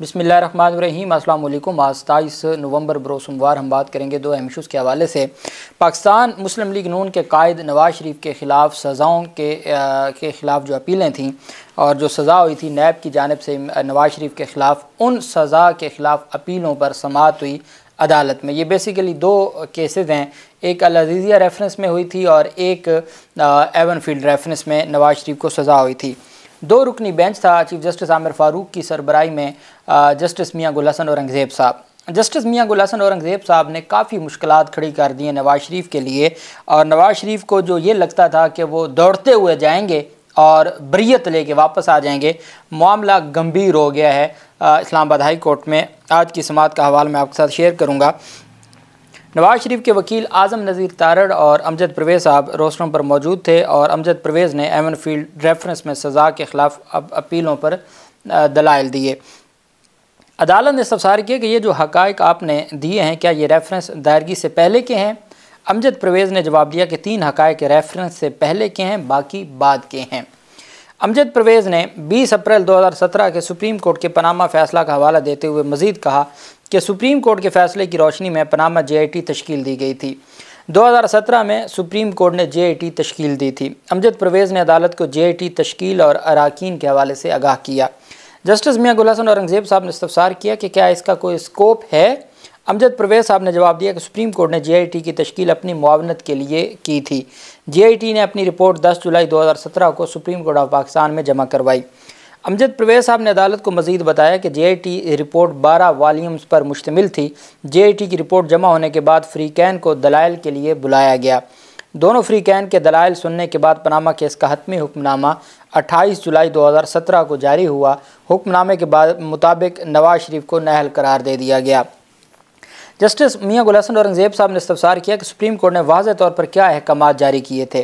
रहीम अल्लाम आज तेईस नवंबर सोमवार हम बात करेंगे दो अहम के हवाले से पाकिस्तान मुस्लिम लीग नून के कायद नवाज शरीफ के ख़िलाफ़ सज़ाओं के आ, के ख़िलाफ़ जो अपीलें थीं और जो सज़ा हुई थी नैब की जानब से नवाज शरीफ के ख़िलाफ़ उन सज़ा के ख़िलाफ़ अपीलों पर समात हुई अदालत में ये बेसिकली दो केसेस हैं एक अलजीज़िया रेफरेंस में हुई थी और एक एवन फील्ड रेफरेंस में नवाज शरीफ को सज़ा हुई थी दो रुकनी बेंच था चीफ जस्टिस आमिर फारूक की सरबराही में जस्टिस मियाँ गुल हसन औरंगज़ेब साहब जस्टिस मियाँ गुल हसन औरंगज़ेब साहब ने काफ़ी मुश्किल खड़ी कर दी हैं नवाज़ शरीफ के लिए और नवाज़ शरीफ को जो ये लगता था कि वो दौड़ते हुए जाएंगे और बरीत लेके वापस आ जाएंगे मामला गंभीर हो गया है इस्लामाबाद हाई कोर्ट में आज की समात का हवाल मैं आपके साथ शेयर करूँगा नवाज शरीफ के वकील आजम नज़ीर तारड़ और अमजद परवेज़ साहब रोस्टरों पर मौजूद थे और अमजद परवेज़ ने एमन फील्ड रेफरेंस में सज़ा के ख़िलाफ़ अब अपीलों पर दलाइल दिए अदालत ने सफसार किया कि ये जो हक़ आपने दिए हैं क्या ये रेफरेंस दायरगी से पहले के हैं अमजद परवेज़ ने जवाब दिया कि तीन हक रेफरेंस से पहले के हैं बाकी बाद के हैं अमजद परवेज ने 20 अप्रैल 2017 के सुप्रीम कोर्ट के पनामा फैसला का हवाला देते हुए मजीद कहा कि सुप्रीम कोर्ट के फैसले की रोशनी में पनामा जे आई टी तश्कील दी गई थी 2017 में सुप्रीम कोर्ट ने जे आई टी तश्कील दी थी अमजद परवेज़ ने अदालत को जे आई टी तश्कील और अरकान के हवाले से आगाह किया जस्टिस मियाँ गुल हसन औरंगज़ेब साहब ने इस्तफसार किया कि क्या इसका कोई स्कोप है अमजद परवेज साहब ने जवाब दिया कि सुप्रीम कोर्ट ने जीआईटी की तश्कील अपनी मुआवनत के लिए की थी जीआईटी ने अपनी रिपोर्ट 10 जुलाई 2017 को सुप्रीम कोर्ट ऑफ पाकिस्तान में जमा करवाई अमजद परवेज साहब ने अदालत को मजीद बताया कि जीआईटी रिपोर्ट बारह वालीम्स पर मुश्तमिल थी जे की रिपोर्ट जमा होने के बाद फ्री कैन को दलाइल के लिए बुलाया गया दोनों फ्री कैन के दलाइल सुनने के बाद पनामा केस का हतमी हुक्मनामा 28 जुलाई 2017 को जारी हुआ हुक्मनामे के बाद मुताबिक नवाज शरीफ को नहल करार दे दिया गया जस्टिस मियाँ गुलासन औरंगज़ेब साहब ने इस्तफसार किया कि सुप्रीम कोर्ट ने वाज तौर पर क्या अहकाम जारी किए थे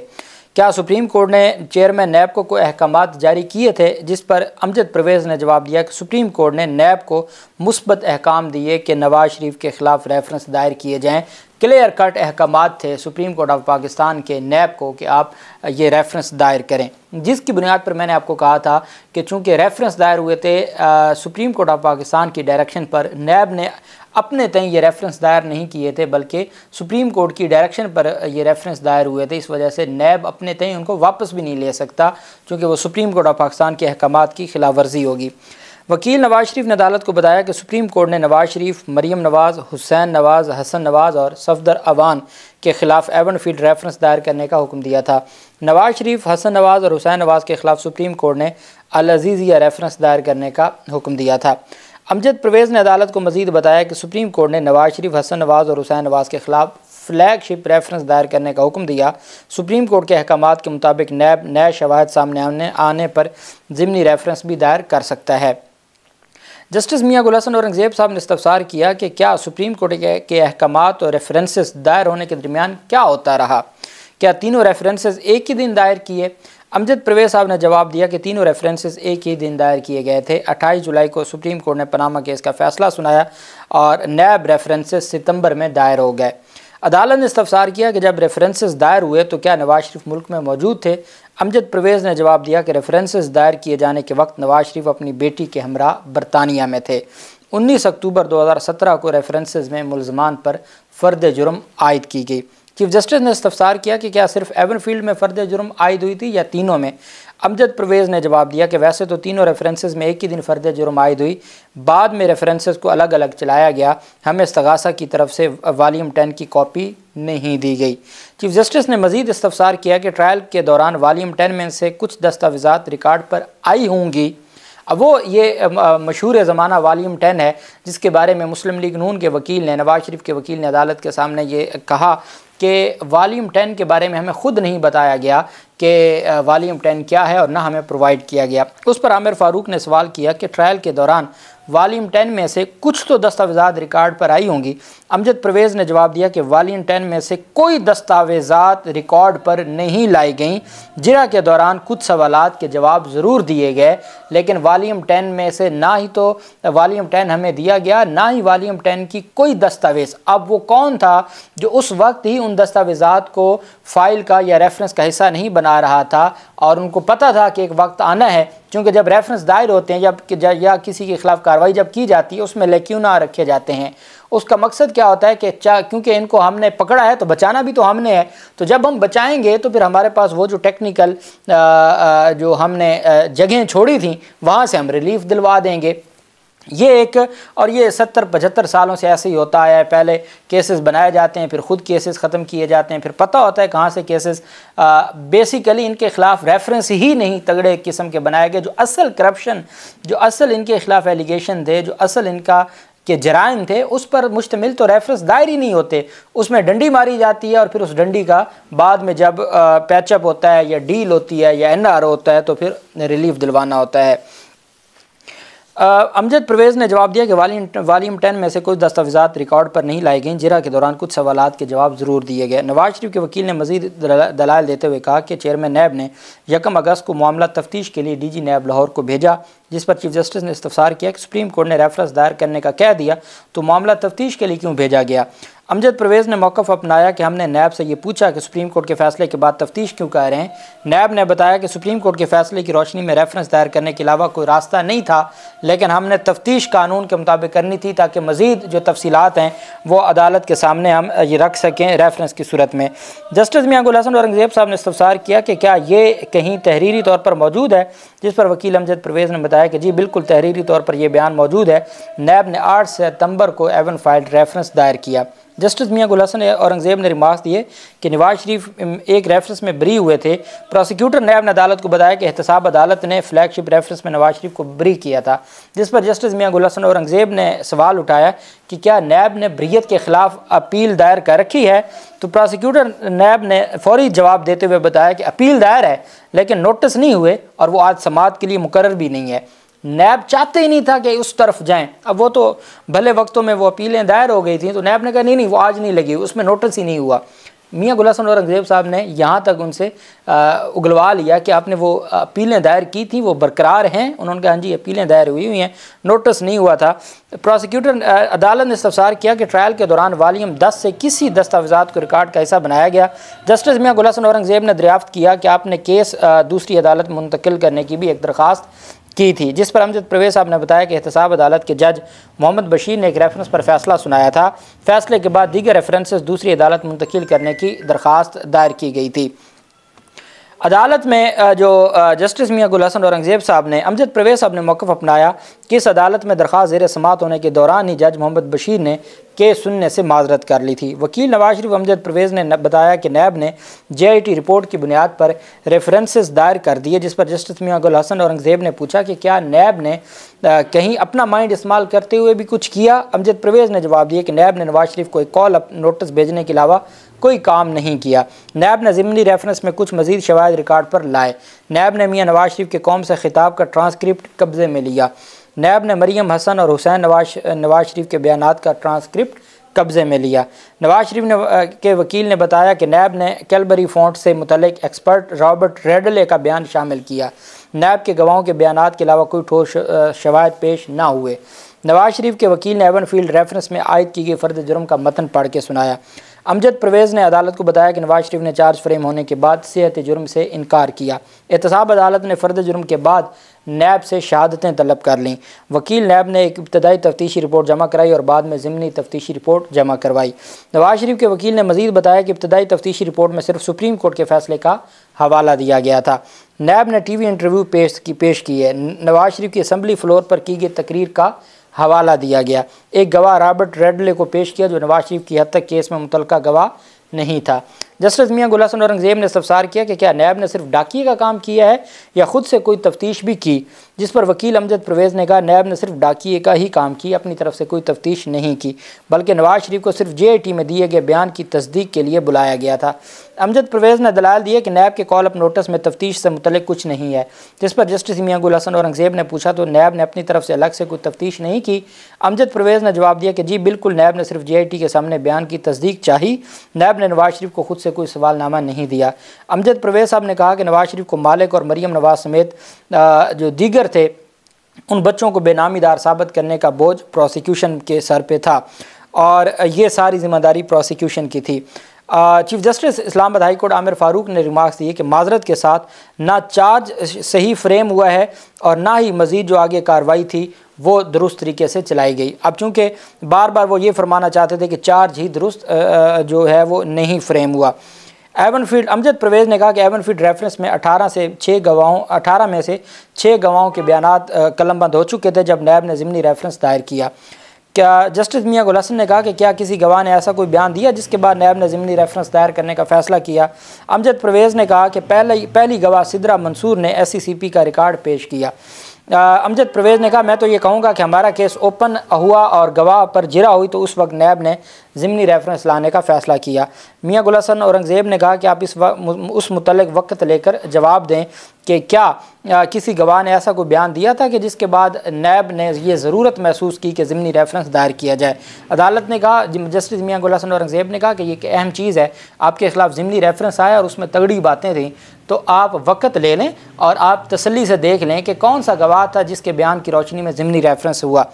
क्या सुप्रीम कोर्ट ने चेयरमैन नैब को कोई अहकाम जारी किए थे जिस पर अमजद परवेज़ ने जवाब दिया कि सुप्रीम कोर्ट ने नैब को मुस्बत अहकाम दिए कि नवाज शरीफ के ख़िलाफ़ रेफरेंस दायर किए जाएँ क्लियर कट अहकाम थे सुप्रीम कोर्ट ऑफ पाकिस्तान के नैब को कि आप ये रेफरेंस दायर करें जिसकी बुनियाद पर मैंने आपको कहा था कि चूँकि रेफरेंस दायर हुए थे आ, सुप्रीम कोर्ट ऑफ पाकिस्तान की डायरेक्शन पर नैब ने अपने तय ये रेफरेंस दायर नहीं किए थे बल्कि सुप्रीम कोर्ट की डायरेक्शन पर ये रेफरेंस दायर हुए थे इस वजह से नैब अपने तय उनको वापस भी नहीं ले सकता क्योंकि वो सुप्रीम कोर्ट ऑफ पाकिस्तान के अहकाम की खिलाफ वर्जी होगी वकील नवाज शरीफ ने अदालत को बताया कि सुप्रीम कोर्ट ने नवाज शरीफ मरीम नवाज़ हुसैन नवाज़ हसन नवाज़ और सफदर अवान के खिलाफ एवन फील्ड रेफरेंस दायर करने का हुक्म दिया था नवाज शरीफ हसन नवाज़ और हुसैन नवाज़ के खिलाफ सुप्रीम कोर्ट ने अलजीज़ या रेफरेंस दायर करने का हुक्म दिया था अमजद परवेज़ ने अदालत को मजीद बताया कि सुप्रीम कोर्ट ने नवाज शरीफ हसन नवाज और हुसैन नवाज के खिलाफ फ्लैगशिप रेफरेंस दायर करने का हुक्म दिया सुप्रीम कोर्ट के अहकाम के मुताबिक नैब नए शवाहद सामने आने आने पर ज़मनी रेफरेंस भी दायर कर सकता है जस्टिस मियाँ हसन औरंगज़ेब साहब ने इस्तफसार किया कि क्या सुप्रीम कोर्ट के अहकाम और रेफरेंसेस दायर होने के दरमियान क्या होता रहा क्या तीनों रेफरेंसेस एक ही दिन दायर किए अमजद परवेज साहब ने जवाब दिया कि तीनों रेफरेंसेस एक ही दिन दायर किए गए थे 28 जुलाई को सुप्रीम कोर्ट ने पनामा केस का फैसला सुनाया और नैब रेफरेंसेस सितंबर में दायर हो गए अदालत ने इस्तफसार किया कि जब रेफरेंसेस दायर हुए तो क्या नवाज शरीफ मुल्क में मौजूद थे अमजद परवेज़ ने जवाब दिया कि रेफरेंसेस दायर किए जाने के वक्त नवाज शरीफ अपनी बेटी के हमरा बरतानिया में थे उन्नीस अक्टूबर दो को रेफरेंसेज में मुलजमान पर फर्द जुर्म आयद की गई चीफ जस्टिस ने इस्तफसार किया कि क्या सिर्फ एवन फील्ड में फ़र्द जुर्म आयद हुई थी या तीनों में अमजद परवेज़ ने जवाब दिया कि वैसे तो तीनों रेफरेंसेज में एक ही दिन फ़र्द जुर्म आयद हुई बाद में रेफरेंसेज को अलग अलग चलाया गया हमें इस्तगासा की तरफ से वालीम टेन की कॉपी नहीं दी गई चीफ जस्टिस ने मजीद इस्तफसार किया कि ट्रायल के दौरान वालीम टेन में से कुछ दस्तावेज़ा रिकॉर्ड पर आई होंगी अब वो ये मशहूर ज़माना वालीम टेन है जिसके बारे में मुस्लिम लीग नून के वकील ने नवाज शरीफ के वकील ने अदालत के सामने ये कहा कि वालीम टेन के बारे में हमें ख़ुद नहीं बताया गया कि वालीम टेन क्या है और ना हमें प्रोवाइड किया गया उस पर आमिर फ़ारूक ने सवाल किया कि ट्रायल के दौरान वालीम टेन में से कुछ तो दस्तावेज़ा रिकॉर्ड पर आई होंगी अमजद परवेज़ ने जवाब दिया कि वालियन टेन में से कोई दस्तावेजात रिकॉर्ड पर नहीं लाई गई जिरा के दौरान कुछ सवाल के जवाब ज़रूर दिए गए लेकिन वालीम टेन में से ना ही तो वालीम टेन हमें दिया गया ना ही वालीम टेन की कोई दस्तावेज़ अब वो कौन था जो उस वक्त ही उन दस्तावेजात को फ़ाइल का या रेफरेंस का हिस्सा नहीं बना रहा था और उनको पता था कि एक वक्त आना है क्योंकि जब रेफरेंस दायर होते हैं जब या किसी के खिलाफ कार्रवाई जब की जाती है उसमें ना रखे जाते हैं उसका मकसद क्या होता है कि क्योंकि इनको हमने पकड़ा है तो बचाना भी तो हमने है तो जब हम बचाएंगे तो फिर हमारे पास वो जो टेक्निकल जो हमने जगहें छोड़ी थी वहाँ से हम रिलीफ दिलवा देंगे ये एक और ये सत्तर पचहत्तर सालों से ऐसे ही होता आया है पहले केसेस बनाए जाते हैं फिर खुद केसेस ख़त्म किए जाते हैं फिर पता होता है कहाँ से केसेस आ, बेसिकली इनके ख़िलाफ़ रेफरेंस ही नहीं तगड़े किस्म के बनाए गए जो असल करप्शन जो असल इनके ख़िलाफ़ एलिगेशन थे जो असल इनका के जराइम थे उस पर मुश्तमिल तो रेफरेंस दायर ही नहीं होते उसमें डंडी मारी जाती है और फिर उस डंडी का बाद में जब पैचअप होता है या डील होती है या एन होता है तो फिर रिलीफ दिलवाना होता है अमजद परवेज़ ने जवाब दिया कि वाली वालीम टेन में से कुछ दस्तावेजा रिकॉर्ड पर नहीं लाए गए जिरा के दौरान कुछ सवाल के जवाब ज़रूर दिए गए नवाज शरीफ के वकील ने मजीद दलाल देते हुए कहा कि चेयरमैन नैब ने यकम अगस्त को मामला तफ्तीश के लिए डी जी नैब लाहौर को भेजा जिस पर चीफ जस्टिस ने इस्तार किया कि सुप्रीम कोर्ट ने रेफरेंस दायर करने का कह दिया तो मामला तफ्तीश के लिए क्यों भेजा गया अमजद परवेज़ ने मौक़ अपनाया कि हमने नैब से ये पूछा कि सुप्रीम कोर्ट के फैसले के बाद तफ्तीश क्यों कर रहे हैं नैब ने बताया कि सुप्रीम कोर्ट के फैसले की रोशनी में रेफरेंस दायर करने के अलावा कोई रास्ता नहीं था लेकिन हमने तफ्तीश कानून के मुताबिक करनी थी ताकि मज़ीद जो तफसीत हैं वो अदालत के सामने हम ये रख सकें रेफरेंस की सूरत में जस्टिस मियाँ गुल हसन औरंगजेब साहब ने इस्तार किया कि क्या ये कहीं तहरीरी तौर पर मौजूद है जिस पर वकील अमजद परवेज़ ने बताया कि जी बिल्कुल तहरीरी तौर पर यह बयान मौजूद है नैब ने आठ सितम्बर को एवन फाइल्ड रेफरेंस दायर किया जस्टिस मियाँ हसन औरंगज़ेब ने रिमार्क दिए कि नवाज शरीफ एक रेफरेंस में बरी हुए थे प्रोसिक्यूटर नैब ने अदालत को बताया कि एहतसाब अदालत ने फ्लैगशिप रेफरेंस में नवाज शरीफ को बरी किया था जिस पर जस्टिस मियाँ हसन औरंगज़ेब ने सवाल उठाया कि क्या नैब ने बरीत के ख़िलाफ़ अपील दायर कर रखी है तो प्रोसिक्यूटर नैब ने फौरी जवाब देते हुए बताया कि अपील दायर है लेकिन नोटिस नहीं हुए और वो आज समात के लिए मुकर भी नहीं है नैब चाहते ही नहीं था कि उस तरफ जाएं अब वो तो भले वक्तों में वो अपीलें दायर हो गई थी तो नैब ने कहा नहीं नहीं वो आज नहीं लगी उसमें नोटिस ही नहीं हुआ मियाँ गुलासन औरंगजेब साहब ने यहाँ तक उनसे उगलवा लिया कि आपने वो अपीलें दायर की थी वो बरकरार हैं उन्होंने कहा हाँ जी अपीलें दायर हुई हुई हैं नोटिस नहीं हुआ था प्रोसिक्यूटर अदालत ने सफसार किया कि ट्रायल के दौरान वालीम दस से किसी दस्तावेजा को रिकॉर्ड का हिस्सा बनाया गया जस्टिस मियाँ गुलासन औरंगजेब ने दरियाफ्त किया कि आपने केस दूसरी अदालत मुंतकिल करने की भी एक दरख्वास्त की थी जिस पर अमजद परवेज साहब ने बताया कि एहतसाब अदालत के जज मोहम्मद बशीर ने एक रेफरेंस पर फैसला सुनाया था फैसले के बाद दीगर रेफरेंसेस दूसरी अदालत मुंतकिल करने की दरख्वास्त दायर की गई थी अदालत में जो जस्टिस मियाँ गुल हसन औरंगज़ेब साहब ने अमजद परवेज साहब ने मौक़ अपनाया किस अदालत में दरख्वास्त जेर समात होने के दौरान ही जज मोहम्मद बशीर ने केस सुनने से माजरत कर ली थी वकील नवाज शरीफ अमजद परवेज़ ने बताया कि नैब ने जे आई टी रिपोर्ट की बुनियाद पर रेफरेंसेस दायर कर दिए जिस पर जस्टिस मियाँ गुल हसन औरंगज़ेब ने पूछा कि क्या नैब ने आ, कहीं अपना माइंड इस्तेमाल करते हुए भी कुछ किया अमजद परवेज़ ने जवाब दिया कि नैब ने नवाज शरीफ को एक कॉल नोटिस भेजने के अलावा कोई काम नहीं किया नैब ने ज़मनी रेफरेंस में कुछ मजीद शवाद रिकॉर्ड पर लाए नैब ने मियाँ नवाज शरीफ के कौम से खिताब का ट्रांसक्रिप्ट कब्ज़े में लिया नैब ने मरीम हसन और हुसैन नवाज नवाज शरीफ के बयान का ट्रांसक्रिप्ट कब्ज़े में लिया नवाज शरीफ ने के वकील ने बताया कि नैब ने कैलबरी फॉन्ट से मुतलक एक्सपर्ट रॉबर्ट रेडले का बयान शामिल किया नैब के गवाहों के बयान के अलावा कोई ठोस शवायद पेश ना हुए नवाज शरीफ के वकील ने एवन फील्ड रेफरेंस में आयद की गई फ़र्द जुर्म का मतन पढ़ के सुनाया अमजद परवेज़ ने अदालत को बताया कि नवाज शरीफ ने चार्ज फ्रेम होने के बाद सेहत जुर्म से इनकार किया एहतसाब अदालत ने फ़र्द जुर्म के बाद नैब से शहादतें तलब कर लीं वकील नैब ने एक इब्तदाई तफ्तीशी रिपोर्ट जमा कराई और बाद में ज़मनी तफ्तीशी रिपोर्ट जमा करवाई नवाज शरीफ के वकील ने मजीद बताया कि इब्तदाई तफ्तीशी रिपोर्ट में सिर्फ सुप्रीम कोर्ट के फैसले का हवाला दिया गया था नैब ने टी वी इंटरव्यू पेश की पेश की है नवाज शरीफ की असम्बली फ्लोर पर की गई तकरीर का हवाला दिया गया एक गवाह रॉबर्ट रेडले को पेश किया जो नवाज शरीफ की हद तक केस में मुतलका गवाह नहीं था जस्टिस मियाँ गुलासन हसन औरंगज़ेब ने सफ़सार किया कि क्या नैब ने सिर्फ डाकिए का काम किया है या ख़ुद से कोई तफ्तीश भी की जिस पर वकील अमजद परवेज़ ने कहा नैब ने सिर्फ डाकिए का ही काम किया अपनी तरफ से कोई तफ्तीश नहीं की बल्कि नवाज शरीफ को सिर्फ जे टी में दिए गए बयान की तस्दीक के लिए बुलाया गया था अमजद परवेज़ ने दलाल दिए कि नैब के कॉल अप नोटिस में तफ्तीश से मतलब कुछ नहीं है जिस पर जस्टिस मियाँ गुल हसन औरंगज़ेब ने पूछा तो नैब ने अपनी तरफ से अलग से कोई तफ्तीश नहीं की अमजद परवेज़ ने जवाब दिया कि जी बिल्कुल नैब ने सिर्फ जे के सामने बयान की तस्दीक चाही नैब ने नवाज शरीफ को खुद से कोई सवालनामा नहीं दिया अमजद परवेज साहब ने कहा कि नवाज शरीफ को मालिक और मरीम नवाज समेत जो दीगर थे उन बच्चों को बेनामीदार साबित करने का बोझ प्रोसिक्यूशन के सर पे था और ये सारी जिम्मेदारी प्रोसिक्यूशन की थी चीफ जस्टिस इस्लाम हाई कोर्ट आमिर फारूक ने रिमार्क्स दिए कि माजरत के साथ ना चार्ज सही फ्रेम हुआ है और ना ही मज़ीद जो आगे कार्रवाई थी वो दुरुस्त तरीके से चलाई गई अब चूँकि बार बार वो ये फरमाना चाहते थे कि चार्ज ही दुरुस्त जो है वो नहीं फ्रेम हुआ एवन फील्ड अमजद परवेज़ ने कहा कि एवन फील्ड रेफरेंस में 18 से 6 गवाहों 18 में से 6 गवाहों के बयान कलमबंद हो चुके थे जब नैब ने ज़मनी रेफरेंस दायर किया क्या जस्टिस मियाँ गुलासन ने कहा कि क्या किसी गवाह ने ऐसा कोई बयान दिया जिसके बाद नैब ने ज़मनी रेफरेंस दायर करने का फैसला किया अमजद परवेज़ ने कहा कि पहले पहली गवाह सिदरा मंसूर ने एस का रिकॉर्ड पेश किया अमजद परवेज़ ने कहा मैं तो ये कहूँगा कि हमारा केस ओपन हुआ और गवाह पर जिरा हुई तो उस वक्त नैब ने ज़मनी रेफरेंस लाने का फ़ैसला किया मियाँ गुलासन औरंगज़ेब ने कहा कि आप इस उस मुतलक वक्त लेकर जवाब दें कि क्या आ, किसी गवाह ने ऐसा कोई बयान दिया था कि जिसके बाद नैब ने यह ज़रूरत महसूस की कि ज़मनी रेफरेंस दायर किया जाए अदालत ने कहा जस्टिस मियाँ गुलासन औरंगज़ेब ने कहा कि एक अहम चीज़ है आपके खिलाफ ज़मनी रेफरेंस आया और उसमें तगड़ी बातें थीं तो आप वक़्त ले लें और आप तसली से देख लें कि कौन सा गवाह था जिसके बयान की रोशनी में ज़मनी रेफरेंस हुआ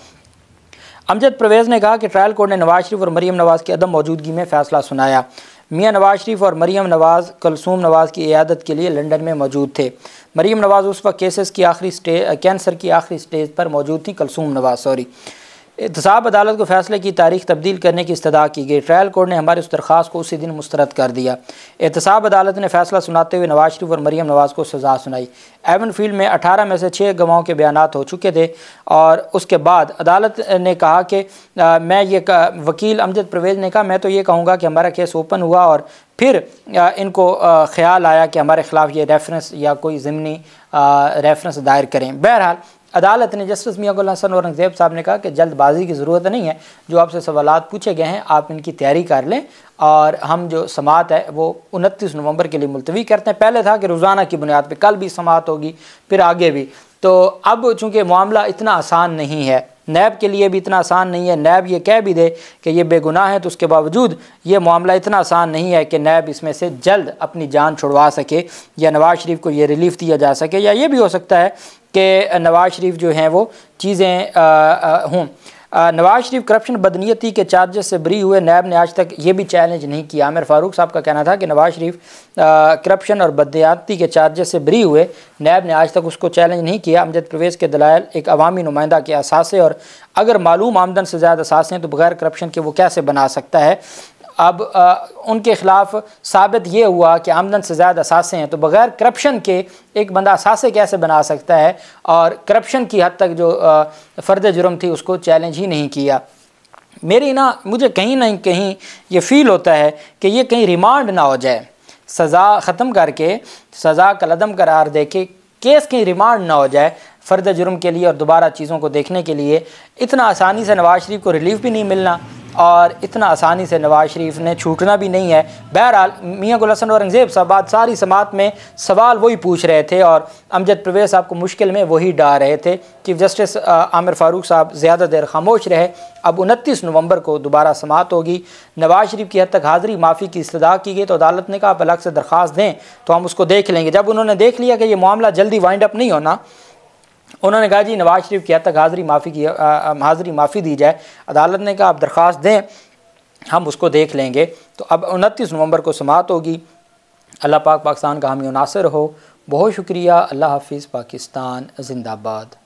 अमजद परवेज़ ने कहा कि ट्रायल कोर्ट ने नवाज शरीफ और मरीम नवाज़ की अदम मौजूदगी में फ़ैसला सुनाया मियाँ नवाज शरीफ और मरीम नवाज़ कलसूम नवाज़ की इयादत के लिए लंदन में मौजूद थे मरीम नवाज़ उस वक्त केसेस की आखिरी स्टेज कैंसर की आखिरी स्टेज पर मौजूद थी कलसूम नवाज़ सॉरी एहतसाब अदालत को फैसले की तारीख तब्दील करने की इस्तः की गई ट्रायल कोर्ट ने हमारी उस दरख्वास को उसी दिन मुस्तरद कर दिया एहतसाब अदालत ने फैसला सुनाते हुए नवाज शरीफ और मरीम नवाज़ को सजा सुनाई एवन फील्ड में अठारह में से छः गवाहों के बयान हो चुके थे और उसके बाद अदालत ने कहा कि मैं ये वकील अमजद परवेज़ ने कहा मैं तो ये कहूँगा कि हमारा केस ओपन हुआ और फिर इनको ख्याल आया कि हमारे ख़िलाफ़ ये रेफरेंस या कोई ज़मनी रेफरेंस दायर करें बहरहाल अदालत ने जस्टिस मियाँगुल हसन औरंगज़ेब साहब ने कहा कि जल्दबाजी की ज़रूरत नहीं है जो आपसे सवाल पूछे गए हैं आप इनकी तैयारी कर लें और हम जो समात है वो उनतीस नवंबर के लिए मुलतवी करते हैं पहले था कि रोज़ाना की बुनियाद पर कल भी समात होगी फिर आगे भी तो अब चूँकि मामला इतना आसान नहीं है नैब के लिए भी इतना आसान नहीं है नैब ये कह भी दे कि ये बेगुनाह है तो उसके बावजूद ये मामला इतना आसान नहीं है कि नैब इसमें से जल्द अपनी जान छुड़वा सके या नवाज़ शरीफ को ये रिलीफ दिया जा सके या ये भी हो सकता है कि नवाज़ शरीफ जो हैं वो चीज़ें हों नवाज शरीफ करप्शन बदनीयती के चार्जेस से बरी हुए नैब ने आज तक ये भी चैलेंज नहीं किया आमिर फारूक साहब का कहना था कि नवाज शरीफ करप्शन और बदनीयती के चार्जेस से बरी हुए नैब ने आज तक उसको चैलेंज नहीं किया अमजद प्रवेश के दलाल एक अवामी नुमाइंदा के असासे और अगर मालूम आमदन से ज़्यादा असासे हैं तो बगैर करप्शन के वो कैसे बना सकता है अब आ, उनके ख़िलाफ़ साबित ये हुआ कि आमदन से ज़्यादा सासे हैं तो बग़ैर करप्शन के एक बंदा सासे कैसे बना सकता है और करप्शन की हद तक जो फ़र्द जुर्म थी उसको चैलेंज ही नहीं किया मेरी ना मुझे कहीं ना कहीं ये फ़ील होता है कि ये कहीं रिमांड ना हो जाए सज़ा ख़त्म करके सज़ा कलदम करार दे के केस कहीं रिमांड ना हो जाए फ़र्द जुर्म के लिए और दोबारा चीज़ों को देखने के लिए इतना आसानी से नवाज शरीफ को रिलीफ भी नहीं मिलना और इतना आसानी से नवाज़ शरीफ ने छूटना भी नहीं है बहरहाल मियाँ गुल हसन औरंगज़ेब साहब आज सारी समात में सवाल वही पूछ रहे थे और अमजद प्रवेश साहब को मुश्किल में वही डा रहे थे चीफ जस्टिस आमिर फ़ारूक साहब ज़्यादा देर खामोश रहे अब उनतीस नवंबर को दोबारा समात होगी नवाज शरीफ की हद तक हाज़िरी माफ़ी की इस्तः की गई तो अदालत ने कहा आप अलग से दरख्वास्त दें तो हम उसको देख लेंगे जब उन्होंने देख लिया कि ये मामला जल्दी वाइंड अप नहीं होना उन्होंने कहा जी नवाज शरीफ की हद तक हाजिरी माफ़ी की हाजिरी माफ़ी दी जाए अदालत ने कहा आप दरख्वास्त दें हम उसको देख लेंगे तो अब उनतीस नवंबर को समात होगी अल्लाह पाक पाकिस्तान का हामी नासर हो बहुत शुक्रिया अल्लाह हाफिज़ पाकिस्तान जिंदाबाद